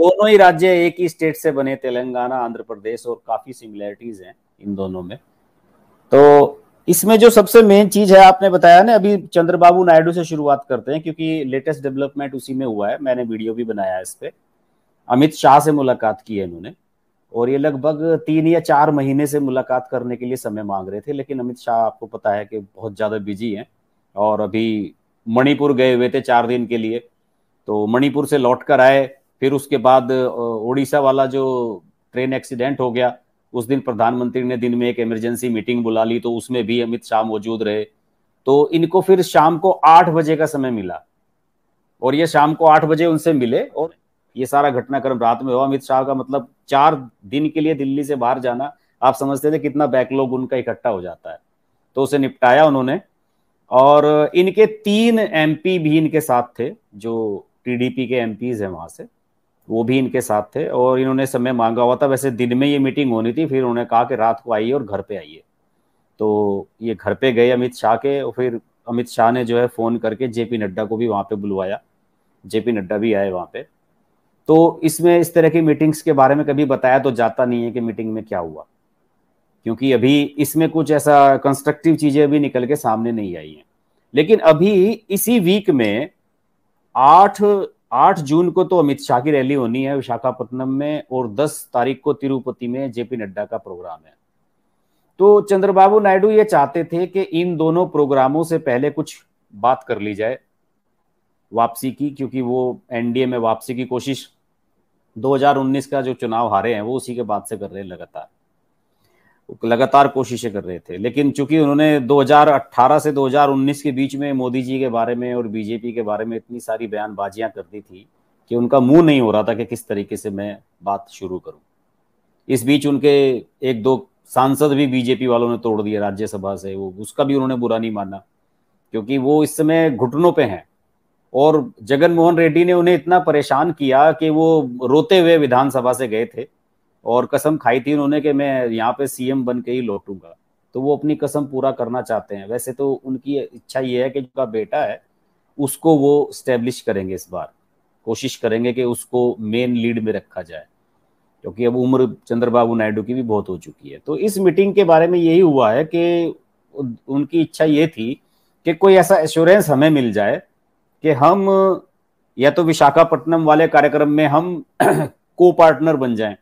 दोनों ही राज्य एक ही स्टेट से बने तेलंगाना आंध्र प्रदेश और काफी सिमिलैरिटीज हैं इन दोनों में तो इसमें जो सबसे मेन चीज है आपने बताया ना अभी चंद्रबाबू नायडू से शुरुआत करते हैं क्योंकि लेटेस्ट डेवलपमेंट उसी में हुआ है मैंने वीडियो भी बनाया है इस पर अमित शाह से मुलाकात की है इन्होंने और ये लगभग तीन या चार महीने से मुलाकात करने के लिए समय मांग रहे थे लेकिन अमित शाह आपको पता है कि बहुत ज़्यादा बिजी हैं और अभी मणिपुर गए हुए थे चार दिन के लिए तो मणिपुर से लौट कर आए फिर उसके बाद ओडिशा वाला जो ट्रेन एक्सीडेंट हो गया उस दिन प्रधानमंत्री ने दिन में एक इमरजेंसी मीटिंग बुला ली तो उसमें भी अमित शाह मौजूद रहे तो इनको फिर शाम को आठ बजे का समय मिला और ये शाम को आठ बजे उनसे मिले और ये सारा घटनाक्रम रात में हुआ अमित शाह का मतलब चार दिन के लिए दिल्ली से बाहर जाना आप समझते थे कितना बैकलॉग उनका इकट्ठा हो जाता है तो उसे निपटाया उन्होंने और इनके तीन एमपी भी इनके साथ थे जो टीडीपी के एमपीज हैं वहां से वो भी इनके साथ थे और इन्होंने समय मांगा हुआ था वैसे दिन में ये मीटिंग होनी थी फिर उन्होंने कहा कि रात को आइए और घर पे आइए तो ये घर पे गए अमित शाह के और फिर अमित शाह ने जो है फ़ोन करके जेपी नड्डा को भी वहाँ पे बुलवाया जेपी नड्डा भी आए वहाँ पे तो इसमें इस तरह की मीटिंग्स के बारे में कभी बताया तो जाता नहीं है कि मीटिंग में क्या हुआ क्योंकि अभी इसमें कुछ ऐसा कंस्ट्रक्टिव चीज़ें अभी निकल के सामने नहीं आई हैं लेकिन अभी इसी वीक में आठ आठ जून को तो अमित शाह की रैली होनी है विशाखापट्टनम में और दस तारीख को तिरुपति में जेपी नड्डा का प्रोग्राम है तो चंद्रबाबू नायडू ये चाहते थे कि इन दोनों प्रोग्रामों से पहले कुछ बात कर ली जाए वापसी की क्योंकि वो एनडीए में वापसी की कोशिश 2019 का जो चुनाव हारे हैं वो उसी के बाद से कर रहे हैं लगातार लगातार कोशिशें कर रहे थे लेकिन चूंकि उन्होंने 2018 से 2019 के बीच में मोदी जी के बारे में और बीजेपी के बारे में इतनी सारी बयानबाजियां कर दी थी कि उनका मुंह नहीं हो रहा था कि किस तरीके से मैं बात शुरू करूं इस बीच उनके एक दो सांसद भी बीजेपी वालों ने तोड़ दिए राज्यसभा से वो उसका भी उन्होंने बुरा नहीं माना क्योंकि वो इस समय घुटनों पे हैं और जगन मोहन रेड्डी ने उन्हें इतना परेशान किया कि वो रोते हुए विधानसभा से गए थे और कसम खाई थी उन्होंने कि मैं यहाँ पे सीएम बन के ही लौटूंगा तो वो अपनी कसम पूरा करना चाहते हैं वैसे तो उनकी इच्छा ये है कि उनका बेटा है उसको वो स्टेब्लिश करेंगे इस बार कोशिश करेंगे कि उसको मेन लीड में रखा जाए क्योंकि अब उम्र चंद्रबाबू नायडू की भी बहुत हो चुकी है तो इस मीटिंग के बारे में यही हुआ है कि उनकी इच्छा ये थी कि कोई ऐसा एश्योरेंस हमें मिल जाए कि हम या तो विशाखापट्टनम वाले कार्यक्रम में हम को पार्टनर बन जाएं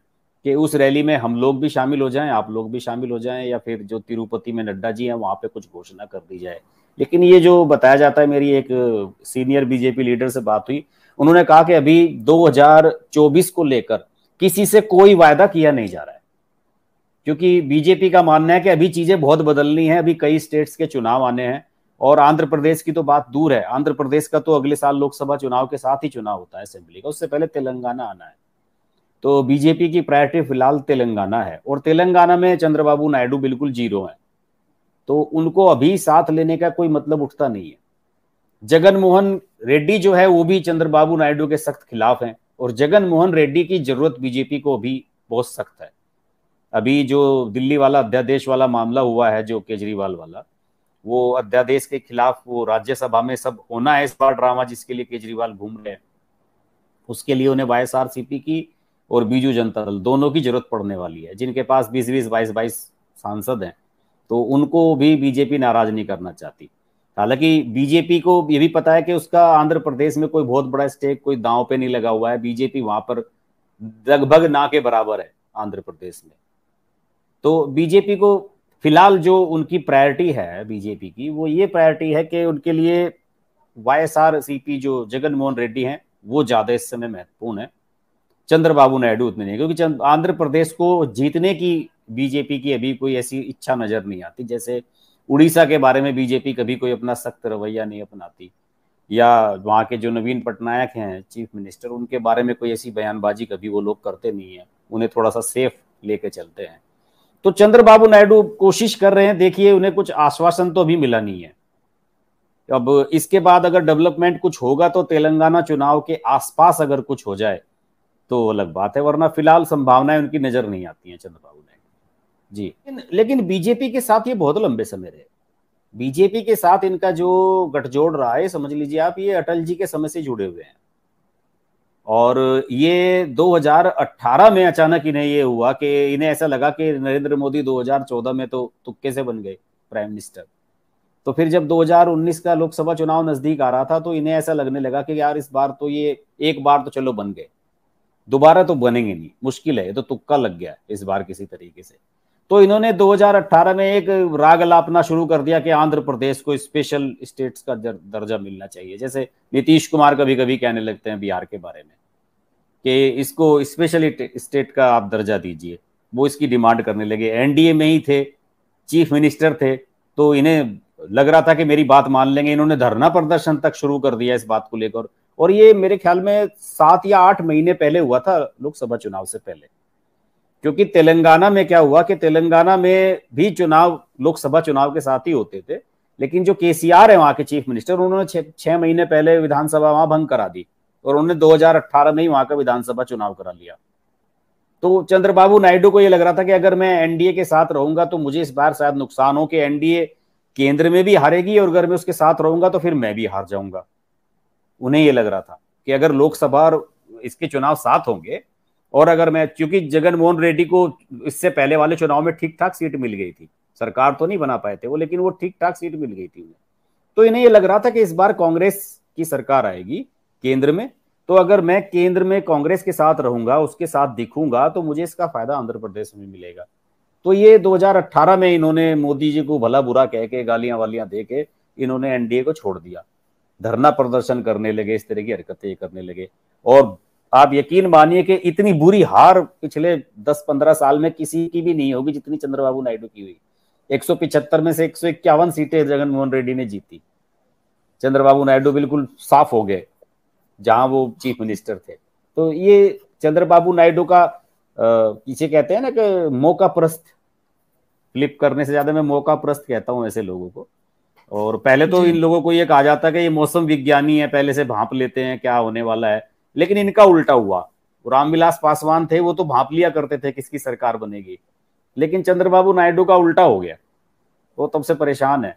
कि उस रैली में हम लोग भी शामिल हो जाएं आप लोग भी शामिल हो जाएं या फिर जो तिरुपति में नड्डा जी हैं वहां पे कुछ घोषणा कर दी जाए लेकिन ये जो बताया जाता है मेरी एक सीनियर बीजेपी लीडर से बात हुई उन्होंने कहा कि अभी 2024 को लेकर किसी से कोई वायदा किया नहीं जा रहा है क्योंकि बीजेपी का मानना है कि अभी चीजें बहुत बदलनी है अभी कई स्टेट्स के चुनाव आने हैं और आंध्र प्रदेश की तो बात दूर है आंध्र प्रदेश का तो अगले साल लोकसभा चुनाव के साथ ही चुनाव होता है असेंबली का उससे पहले तेलंगाना आना है तो बीजेपी की प्रायोरिटी फिलहाल तेलंगाना है और तेलंगाना में चंद्रबाबू नायडू बिल्कुल जीरो हैं तो उनको अभी साथ लेने का कोई मतलब उठता नहीं है जगन मोहन रेड्डी जो है वो भी चंद्रबाबू नायडू के सख्त खिलाफ हैं और जगन मोहन रेड्डी की जरूरत बीजेपी को अभी बहुत सख्त है अभी जो दिल्ली वाला अध्यादेश वाला मामला हुआ है जो केजरीवाल वाला वो अध्यादेश के खिलाफ वो राज्यसभा में सब होना है इस बार ड्रामा जिसके लिए केजरीवाल घूम रहे हैं उसके लिए उन्हें वाई की और बीजू जनता दल दोनों की जरूरत पड़ने वाली है जिनके पास बीस बीस बाईस बाईस सांसद हैं तो उनको भी बीजेपी नाराज नहीं करना चाहती हालांकि बीजेपी को ये भी पता है कि उसका आंध्र प्रदेश में कोई बहुत बड़ा स्टेक कोई दांव पे नहीं लगा हुआ है बीजेपी वहां पर लगभग ना के बराबर है आंध्र प्रदेश में तो बीजेपी को फिलहाल जो उनकी प्रायोरिटी है बीजेपी की वो ये प्रायोरिटी है कि उनके लिए Y S R C P जो जगन मोहन रेड्डी हैं वो ज़्यादा इस समय महत्वपूर्ण है चंद्रबाबू नायडू उतने नहीं क्योंकि आंध्र प्रदेश को जीतने की बीजेपी की अभी कोई ऐसी इच्छा नजर नहीं आती जैसे उड़ीसा के बारे में बीजेपी कभी कोई अपना सख्त रवैया नहीं अपनाती या वहाँ के जो नवीन पटनायक हैं चीफ मिनिस्टर उनके बारे में कोई ऐसी बयानबाजी कभी वो लोग करते नहीं है उन्हें थोड़ा सा सेफ लेके चलते हैं तो चंद्रबाबू नायडू कोशिश कर रहे हैं देखिए उन्हें कुछ आश्वासन तो अभी मिला नहीं है अब इसके बाद अगर डेवलपमेंट कुछ होगा तो तेलंगाना चुनाव के आसपास अगर कुछ हो जाए तो अलग बात है वरना फिलहाल संभावनाएं उनकी नजर नहीं आती हैं चंद्रबाबू नायडू जी लेकिन बीजेपी के साथ ये बहुत लंबे समय रहे बीजेपी के साथ इनका जो गठजोड़ रहा है समझ लीजिए आप ये अटल जी के समय से जुड़े हुए हैं और ये 2018 में अचानक इन्हें ये हुआ कि इन्हें ऐसा लगा कि नरेंद्र मोदी 2014 में तो तुक्के से बन गए प्राइम मिनिस्टर तो फिर जब 2019 का लोकसभा चुनाव नजदीक आ रहा था तो इन्हें ऐसा लगने लगा कि यार इस बार तो ये एक बार तो चलो बन गए दोबारा तो बनेंगे नहीं मुश्किल है ये तो तुक्का लग गया इस बार किसी तरीके से तो इन्होंने 2018 में एक राग लापना शुरू कर दिया कि आंध्र प्रदेश को स्पेशल स्टेट्स का दर्जा मिलना चाहिए जैसे नीतीश कुमार कभी कभी कहने लगते हैं बिहार के बारे में कि इसको स्पेशल स्टेट का आप दर्जा दीजिए वो इसकी डिमांड करने लगे एनडीए में ही थे चीफ मिनिस्टर थे तो इन्हें लग रहा था कि मेरी बात मान लेंगे इन्होंने धरना प्रदर्शन तक शुरू कर दिया इस बात को लेकर और ये मेरे ख्याल में सात या आठ महीने पहले हुआ था लोकसभा चुनाव से पहले क्योंकि तेलंगाना में क्या हुआ कि तेलंगाना में भी चुनाव लोकसभा चुनाव के साथ ही होते थे लेकिन जो केसीआर है वहां के चीफ मिनिस्टर उन्होंने छह महीने पहले विधानसभा वहां भंग करा दी और उन्होंने 2018 में ही वहां का विधानसभा चुनाव करा लिया तो चंद्रबाबू नायडू को यह लग रहा था कि अगर मैं एनडीए के साथ रहूंगा तो मुझे इस बार शायद नुकसान हो कि एनडीए केंद्र में भी हारेगी और अगर मैं उसके साथ रहूंगा तो फिर मैं भी हार जाऊंगा उन्हें ये लग रहा था कि अगर लोकसभा और इसके चुनाव साथ होंगे और अगर मैं क्योंकि जगन मोहन रेड्डी को इससे पहले वाले चुनाव में ठीक ठाक सीट मिल गई थी सरकार तो नहीं बना पाए थे वो लेकिन वो ठीक ठाक सीट मिल गई थी उन्हें तो इन्हें ये लग रहा था कि इस बार कांग्रेस की सरकार आएगी केंद्र में तो अगर मैं केंद्र में कांग्रेस के साथ रहूंगा उसके साथ दिखूंगा तो मुझे इसका फायदा आंध्र प्रदेश में मिलेगा तो ये 2018 में इन्होंने मोदी जी को भला बुरा कह के गालियां वालियां दे के इन्होंने एनडीए को छोड़ दिया धरना प्रदर्शन करने लगे इस तरह की हरकतें करने लगे और आप यकीन मानिए कि इतनी बुरी हार पिछले 10-15 साल में किसी की भी नहीं होगी जितनी चंद्रबाबू नायडू की हुई 175 में से एक सीटें जगनमोहन रेड्डी ने जीती चंद्रबाबू नायडू बिल्कुल साफ हो गए जहां वो चीफ मिनिस्टर थे तो ये चंद्रबाबू नायडू का पीछे कहते हैं ना कि मौका प्रस्त फ्लिप करने से ज्यादा मैं मौका प्रस्त कहता हूँ ऐसे लोगों को और पहले तो इन लोगों को ये कहा जाता कि ये मौसम विज्ञानी है पहले से भाप लेते हैं क्या होने वाला है लेकिन इनका उल्टा हुआ रामविलास पासवान थे वो तो भाप लिया करते थे किसकी सरकार बनेगी लेकिन चंद्रबाबू नायडू का उल्टा हो गया वो तब से परेशान है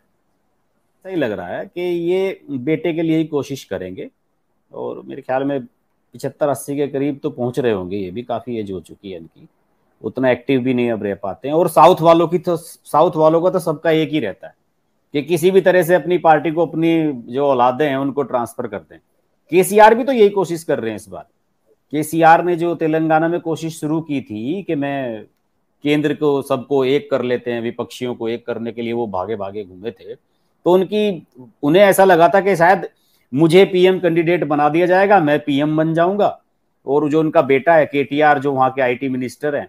सही लग रहा है कि ये बेटे के लिए ही कोशिश करेंगे और मेरे ख्याल में पिछहत्तर अस्सी के करीब तो पहुंच रहे होंगे ये भी काफ़ी एज हो चुकी है इनकी उतना एक्टिव भी नहीं अब रह पाते हैं और साउथ वालों की तो साउथ वालों का तो सबका एक ही रहता है कि किसी भी तरह से अपनी पार्टी को अपनी जो औलादे हैं उनको ट्रांसफर कर दें के भी तो यही कोशिश कर रहे हैं इस बार के ने जो तेलंगाना में कोशिश शुरू की थी कि मैं केंद्र को सबको एक कर लेते हैं विपक्षियों को एक करने के लिए वो भागे भागे घूमे थे तो उनकी उन्हें ऐसा लगा था कि शायद मुझे पीएम कैंडिडेट बना दिया जाएगा मैं पीएम बन जाऊंगा और जो उनका बेटा है केटीआर जो वहां के आईटी मिनिस्टर हैं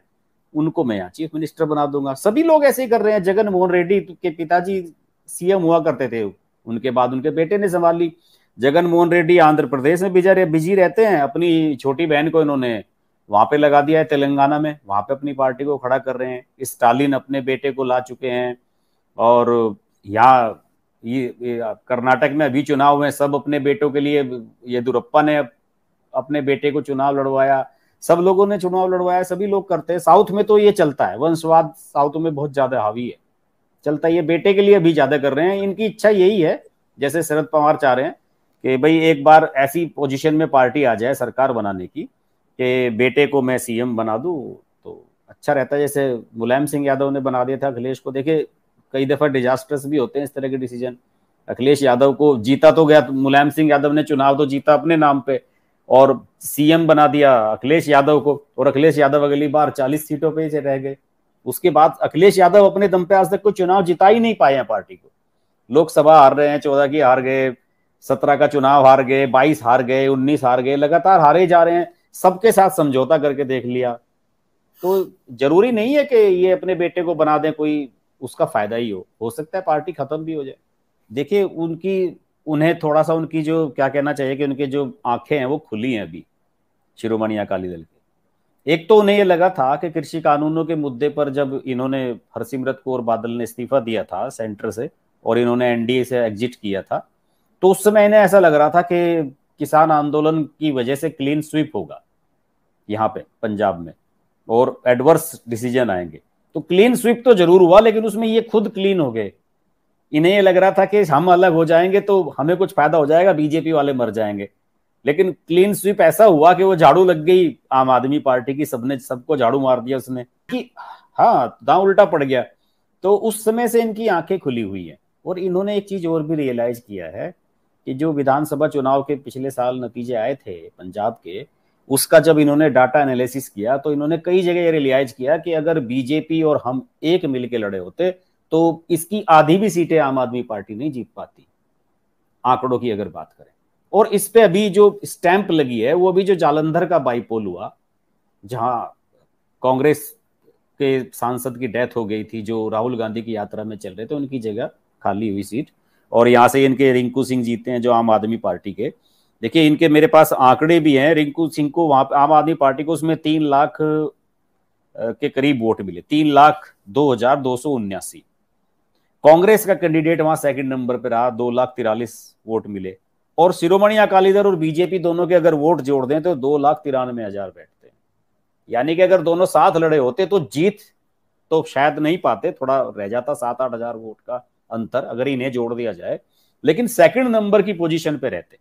उनको मैं यहाँ चीफ मिनिस्टर बना दूंगा सभी लोग ऐसे ही कर रहे हैं जगन मोहन रेड्डी के पिताजी सीएम हुआ करते थे उनके बाद उनके बेटे ने संभाल ली जगन मोहन रेड्डी आंध्र प्रदेश में बिजा बिजी रहते हैं अपनी छोटी बहन को इन्होंने वहां पे लगा दिया है तेलंगाना में वहां पे अपनी पार्टी को खड़ा कर रहे हैं स्टालिन अपने बेटे को ला चुके हैं और यहाँ ये कर्नाटक में अभी चुनाव हुए सब अपने बेटों के लिए येदुरप्पा ने अपने बेटे को चुनाव लड़वाया सब लोगों ने चुनाव लड़वाया सभी लोग करते हैं साउथ में तो ये चलता है वंशवाद साउथ में बहुत ज्यादा हावी है चलता है ये बेटे के लिए भी ज्यादा कर रहे हैं इनकी इच्छा यही है जैसे शरद पवार चाह रहे हैं कि भाई एक बार ऐसी पोजीशन में पार्टी आ जाए सरकार बनाने की कि बेटे को मैं सीएम बना दूं तो अच्छा रहता है जैसे मुलायम सिंह यादव ने बना दिया था अखिलेश को देखिए कई दफा डिजास्टर्स भी होते हैं इस तरह के डिसीजन अखिलेश यादव को जीता तो गया तो मुलायम सिंह यादव ने चुनाव तो जीता अपने नाम पे और सीएम बना दिया अखिलेश यादव को और अखिलेश यादव अगली बार चालीस सीटों पर रह गए उसके बाद अखिलेश यादव अपने दम पे आज तक कोई चुनाव जिता ही नहीं पाए हैं पार्टी को लोकसभा हार रहे हैं चौदह की हार गए सत्रह का चुनाव हार गए बाईस हार गए उन्नीस हार गए लगातार हारे जा रहे हैं सबके साथ समझौता करके देख लिया तो जरूरी नहीं है कि ये अपने बेटे को बना दें कोई उसका फायदा ही हो हो सकता है पार्टी खत्म भी हो जाए देखिए उनकी उन्हें थोड़ा सा उनकी जो क्या कहना चाहिए कि उनके जो आंखें हैं वो खुली हैं अभी शिरोमणि अकाली दल की एक तो उन्हें यह लगा था कि कृषि कानूनों के मुद्दे पर जब इन्होंने हरसिमरत कौर बादल ने इस्तीफा दिया था सेंटर से और इन्होंने एनडीए से एग्जिट किया था तो उस समय इन्हें ऐसा लग रहा था कि किसान आंदोलन की वजह से क्लीन स्वीप होगा यहाँ पे पंजाब में और एडवर्स डिसीजन आएंगे तो क्लीन स्वीप तो जरूर हुआ लेकिन उसमें ये खुद क्लीन हो गए इन्हें ये लग रहा था कि हम अलग हो जाएंगे तो हमें कुछ फायदा हो जाएगा बीजेपी वाले मर जाएंगे लेकिन क्लीन स्वीप ऐसा हुआ कि वो झाड़ू लग गई आम आदमी पार्टी की सबने सबको झाड़ू मार दिया उसने कि हाँ दांव उल्टा पड़ गया तो उस समय से इनकी आंखें खुली हुई हैं और इन्होंने एक चीज और भी रियलाइज किया है कि जो विधानसभा चुनाव के पिछले साल नतीजे आए थे पंजाब के उसका जब इन्होंने डाटा एनालिसिस किया तो इन्होंने कई जगह ये रियलाइज किया कि अगर बीजेपी और हम एक मिलके लड़े होते तो इसकी आधी भी सीटें आम आदमी पार्टी नहीं जीत पाती आंकड़ों की अगर बात करें और इस पे अभी जो स्टैंप लगी है वो अभी जो जालंधर का बाईपोल हुआ जहां कांग्रेस के सांसद की डेथ हो गई थी जो राहुल गांधी की यात्रा में चल रहे थे उनकी जगह खाली हुई सीट और यहां से इनके रिंकू सिंह जीते हैं जो आम आदमी पार्टी के देखिए इनके मेरे पास आंकड़े भी हैं रिंकू सिंह को वहां आम आदमी पार्टी को उसमें तीन लाख के करीब वोट मिले तीन लाख दो हजार दो सौ उन्यासी कांग्रेस का कैंडिडेट वहां सेकंड नंबर पर रहा दो लाख तिरालीस वोट मिले और शिरोमणि अकाली दल और बीजेपी दोनों के अगर वोट जोड़ दें तो दो लाख तिरानवे हजार बैठते हैं यानी कि अगर दोनों साथ लड़े होते तो जीत तो शायद नहीं पाते थोड़ा रह जाता सात आठ हजार वोट का अंतर अगर इन्हें जोड़ दिया जाए लेकिन सेकंड नंबर की पोजीशन पे रहते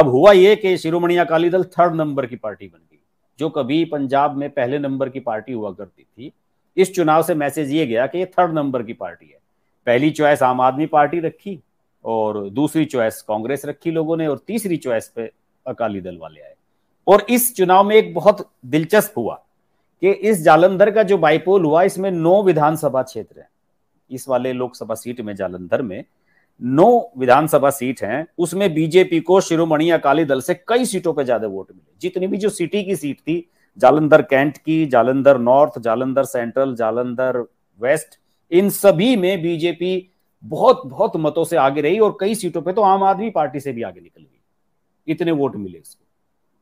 अब हुआ ये कि शिरोमणि अकाली दल थर्ड नंबर की पार्टी बन गई जो कभी पंजाब में पहले नंबर की पार्टी हुआ करती थी इस चुनाव से मैसेज ये गया कि ये थर्ड नंबर की पार्टी है पहली चॉइस आम आदमी पार्टी रखी और दूसरी चॉइस कांग्रेस रखी लोगों ने और तीसरी चॉइस पे अकाली दल वाले आए और इस चुनाव में एक बहुत दिलचस्प हुआ कि इस जालंधर का जो बाइपोल हुआ इसमें नौ विधानसभा क्षेत्र है इस वाले लोकसभा सीट में जालंधर में नौ विधानसभा सीट हैं उसमें बीजेपी को शिरोमणि अकाली दल से कई सीटों पर ज्यादा वोट मिले जितनी भी जो सिटी की सीट थी जालंधर कैंट की Jalandhar North Jalandhar Central Jalandhar West इन सभी में बीजेपी बहुत बहुत मतों से आगे रही और कई सीटों पे तो आम आदमी पार्टी से भी आगे निकल गई इतने वोट मिले इसको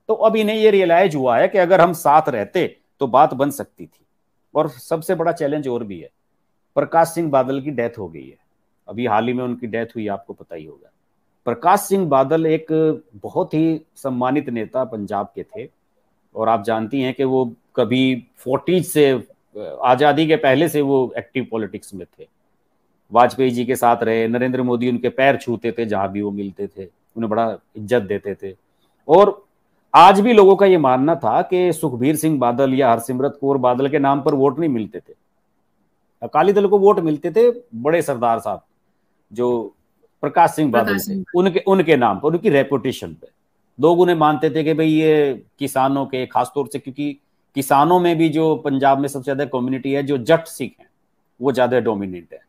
तो अब इन्हें ये रियलाइज हुआ है कि अगर हम साथ रहते तो बात बन सकती थी और सबसे बड़ा चैलेंज और भी है प्रकाश सिंह बादल की डेथ हो गई है अभी हाल ही में उनकी डेथ हुई आपको पता ही होगा प्रकाश सिंह बादल एक बहुत ही सम्मानित नेता पंजाब के थे और आप जानती हैं कि वो कभी फोर्टीज से आज़ादी के पहले से वो एक्टिव पॉलिटिक्स में थे वाजपेयी जी के साथ रहे नरेंद्र मोदी उनके पैर छूते थे जहां भी वो मिलते थे उन्हें बड़ा इज्जत देते थे और आज भी लोगों का ये मानना था कि सुखबीर सिंह बादल या हरसिमरत कौर बादल के नाम पर वोट नहीं मिलते थे अकाली दल को वोट मिलते थे बड़े सरदार साहब जो प्रकाश सिंह बादल थे उनके उनके नाम पर उनकी रेपुटेशन पे लोग उन्हें मानते थे कि भाई ये किसानों के खासतौर से क्योंकि किसानों में भी जो पंजाब में सबसे ज्यादा कम्युनिटी है जो जट सिख हैं वो ज्यादा डोमिनेंट है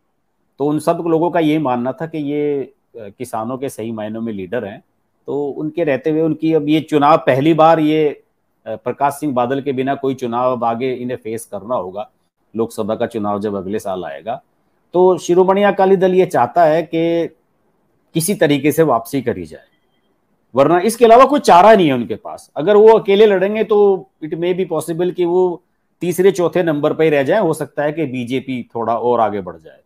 तो उन सब लोगों का ये मानना था कि ये किसानों के सही मायनों में लीडर हैं तो उनके रहते हुए उनकी अब ये चुनाव पहली बार ये प्रकाश सिंह बादल के बिना कोई चुनाव अब आगे इन्हें फेस करना होगा लोकसभा का चुनाव जब अगले साल आएगा तो शिरोमणि अकाली दल ये चाहता है कि किसी तरीके से वापसी करी जाए वरना इसके अलावा कोई चारा नहीं है उनके पास अगर वो अकेले लड़ेंगे तो इट मे बी पॉसिबल कि वो तीसरे चौथे नंबर पर ही रह जाए हो सकता है कि बीजेपी थोड़ा और आगे बढ़ जाए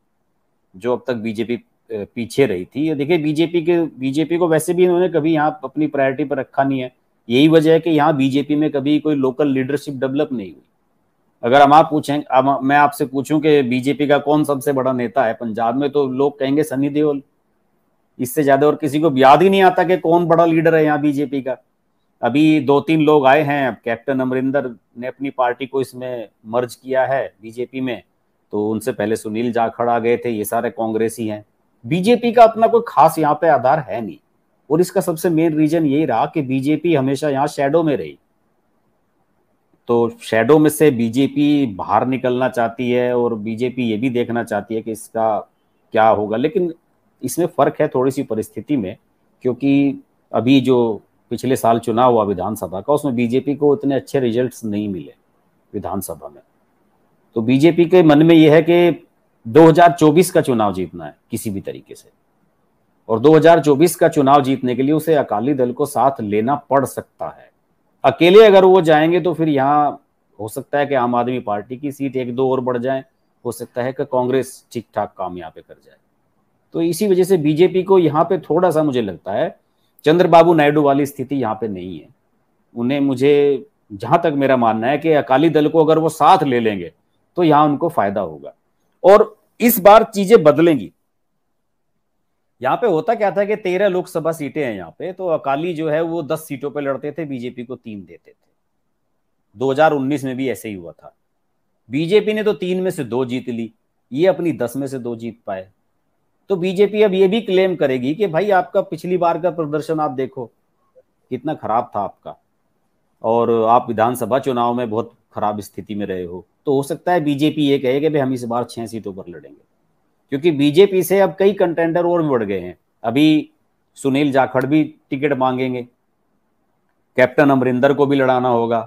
जो अब तक बीजेपी पीछे रही थी देखिए बीजेपी के बीजेपी को वैसे भी इन्होंने कभी यहाँ अपनी प्रायोरिटी पर रखा नहीं है यही वजह है कि यहाँ बीजेपी में कभी कोई लोकल लीडरशिप डेवलप नहीं हुई अगर हम आप पूछें अब मैं आपसे पूछूं कि बीजेपी का कौन सबसे बड़ा नेता है पंजाब में तो लोग कहेंगे सनी देओल इससे ज्यादा और किसी को याद ही नहीं आता कि कौन बड़ा लीडर है यहाँ बीजेपी का अभी दो तीन लोग आए हैं कैप्टन अमरिंदर ने अपनी पार्टी को इसमें मर्ज किया है बीजेपी में तो उनसे पहले सुनील जाखड़ आ गए थे ये सारे कांग्रेसी हैं बीजेपी का अपना कोई खास यहाँ पे आधार है नहीं और इसका सबसे मेन रीजन यही रहा कि बीजेपी हमेशा यहाँ शेडो में रही तो शेडो में से बीजेपी बाहर निकलना चाहती है और बीजेपी ये भी देखना चाहती है कि इसका क्या होगा लेकिन इसमें फर्क है थोड़ी सी परिस्थिति में क्योंकि अभी जो पिछले साल चुनाव हुआ विधानसभा का उसमें बीजेपी को इतने अच्छे रिजल्ट्स नहीं मिले विधानसभा में तो बीजेपी के मन में यह है कि 2024 का चुनाव जीतना है किसी भी तरीके से और 2024 का चुनाव जीतने के लिए उसे अकाली दल को साथ लेना पड़ सकता है अकेले अगर वो जाएंगे तो फिर यहां हो सकता है कि आम आदमी पार्टी की सीट एक दो और बढ़ जाए हो सकता है कि कांग्रेस ठीक ठाक काम यहां पे कर जाए तो इसी वजह से बीजेपी को यहां पे थोड़ा सा मुझे लगता है चंद्रबाबू नायडू वाली स्थिति यहां पे नहीं है उन्हें मुझे जहां तक मेरा मानना है कि अकाली दल को अगर वो साथ ले लेंगे तो यहां उनको फायदा होगा और इस बार चीजें बदलेंगी यहाँ पे होता क्या था कि तेरह लोकसभा सीटें हैं यहाँ पे तो अकाली जो है वो दस सीटों पे लड़ते थे बीजेपी को तीन देते थे 2019 में भी ऐसे ही हुआ था बीजेपी ने तो तीन में से दो जीत ली ये अपनी दस में से दो जीत पाए तो बीजेपी अब ये भी क्लेम करेगी कि भाई आपका पिछली बार का प्रदर्शन आप देखो कितना खराब था आपका और आप विधानसभा चुनाव में बहुत खराब स्थिति में रहे हो तो हो सकता है बीजेपी ये कहे कि भाई हम इस बार छह सीटों पर लड़ेंगे क्योंकि बीजेपी से अब कई कंटेंडर और बढ़ गए हैं अभी सुनील जाखड़ भी टिकट मांगेंगे कैप्टन अमरिंदर को भी लड़ाना होगा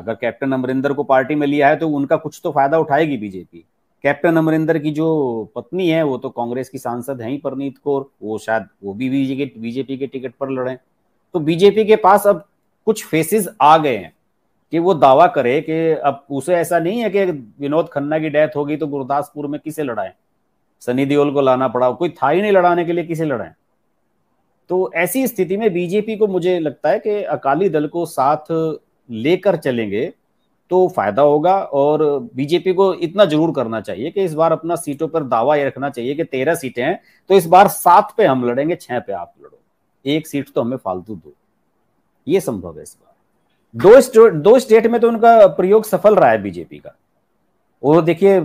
अगर कैप्टन अमरिंदर को पार्टी में लिया है तो उनका कुछ तो फायदा उठाएगी बीजेपी कैप्टन अमरिंदर की जो पत्नी है वो तो कांग्रेस की सांसद है ही परनीत कौर वो शायद वो भी बीजेपी के टिकट पर लड़े तो बीजेपी के पास अब कुछ फेसेस आ गए हैं कि वो दावा करे कि अब उसे ऐसा नहीं है कि विनोद खन्ना की डेथ होगी तो गुरदासपुर में किसे लड़ाएं सनी दियोल को लाना पड़ा कोई था ही नहीं लड़ाने के लिए किसे लड़ाए तो ऐसी स्थिति में बीजेपी को मुझे लगता है कि अकाली दल को साथ लेकर चलेंगे तो फायदा होगा और बीजेपी को इतना जरूर करना चाहिए कि इस बार अपना सीटों पर दावा ये रखना चाहिए कि तेरह सीटें हैं तो इस बार सात पे हम लड़ेंगे छह पे आप लड़ो एक सीट तो हमें फालतू दो ये संभव है इस बार दो स्टेट दो स्टेट में तो उनका प्रयोग सफल रहा है बीजेपी का वो देखिए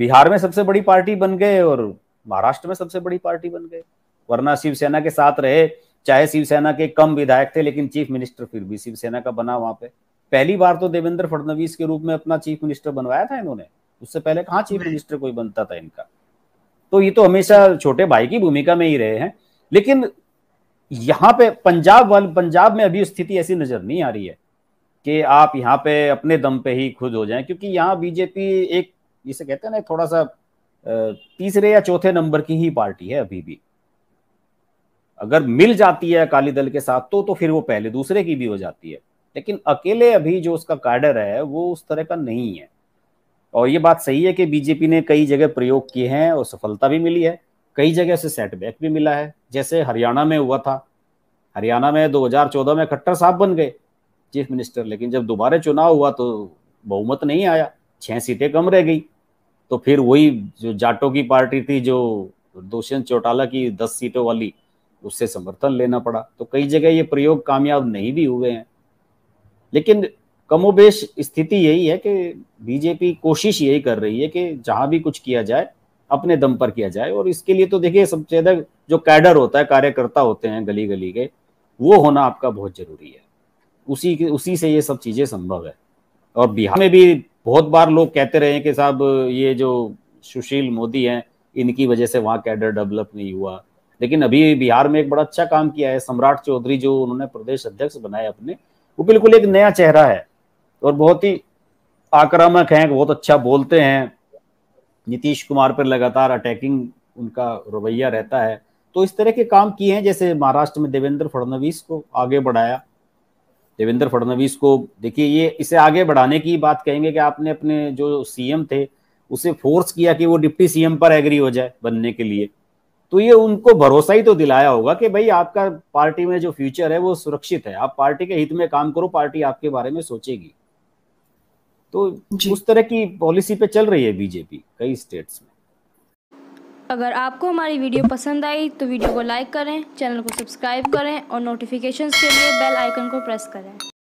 बिहार में सबसे बड़ी पार्टी बन गए और महाराष्ट्र में सबसे बड़ी पार्टी बन गए वरना शिवसेना के साथ रहे चाहे शिवसेना के कम विधायक थे लेकिन चीफ मिनिस्टर फिर भी शिवसेना का बना वहां पे पहली बार तो देवेंद्र फडणवीस के रूप में अपना चीफ मिनिस्टर बनवाया था इन्होंने उससे पहले कहा चीफ मिनिस्टर कोई बनता था इनका तो ये तो हमेशा छोटे भाई की भूमिका में ही रहे हैं लेकिन यहां पे पंजाब वाल पंजाब में अभी स्थिति ऐसी नजर नहीं आ रही है कि आप यहाँ पे अपने दम पे ही खुद हो जाएं क्योंकि यहाँ बीजेपी एक जिसे कहते हैं ना थोड़ा सा तीसरे या चौथे नंबर की ही पार्टी है अभी भी अगर मिल जाती है अकाली दल के साथ तो तो फिर वो पहले दूसरे की भी हो जाती है लेकिन अकेले अभी जो उसका कैडर है वो उस तरह का नहीं है और ये बात सही है कि बीजेपी ने कई जगह प्रयोग किए हैं और सफलता भी मिली है कई जगह से सेटबैक भी मिला है जैसे हरियाणा में हुआ था हरियाणा में 2014 में खट्टर साहब बन गए चीफ मिनिस्टर लेकिन जब दोबारा चुनाव हुआ तो बहुमत नहीं आया छः सीटें कम रह गई तो फिर वही जो जाटों की पार्टी थी जो दुष्यंत चौटाला की दस सीटों वाली उससे समर्थन लेना पड़ा तो कई जगह ये प्रयोग कामयाब नहीं भी हुए हैं लेकिन कमोबेश स्थिति यही है कि बीजेपी कोशिश यही कर रही है कि जहां भी कुछ किया जाए अपने दम पर किया जाए और इसके लिए तो देखिए सबसे ज्यादा जो कैडर होता है कार्यकर्ता होते हैं गली गली के वो होना आपका बहुत जरूरी है उसी उसी से ये सब चीजें संभव है और बिहार में भी बहुत बार लोग कहते रहे कि साहब ये जो सुशील मोदी हैं इनकी वजह से वहाँ कैडर डेवलप नहीं हुआ लेकिन अभी बिहार में एक बड़ा अच्छा काम किया है सम्राट चौधरी जो उन्होंने प्रदेश अध्यक्ष बनाए अपने वो बिल्कुल एक नया चेहरा है और बहुत ही आक्रामक है बहुत अच्छा बोलते हैं नीतीश कुमार पर लगातार अटैकिंग उनका रवैया रहता है तो इस तरह के काम किए हैं जैसे महाराष्ट्र में देवेंद्र फडणवीस को आगे बढ़ाया देवेंद्र फडणवीस को देखिए ये इसे आगे बढ़ाने की बात कहेंगे कि आपने अपने जो सीएम थे उसे फोर्स किया कि वो डिप्टी सीएम पर एग्री हो जाए बनने के लिए तो ये उनको भरोसा ही तो दिलाया होगा कि भाई आपका पार्टी में जो फ्यूचर है वो सुरक्षित है आप पार्टी के हित में काम करो पार्टी आपके बारे में सोचेगी तो उस तरह की पॉलिसी पे चल रही है बीजेपी कई स्टेट्स में अगर आपको हमारी वीडियो पसंद आई तो वीडियो को लाइक करें चैनल को सब्सक्राइब करें और नोटिफिकेशन के लिए बेल आइकन को प्रेस करें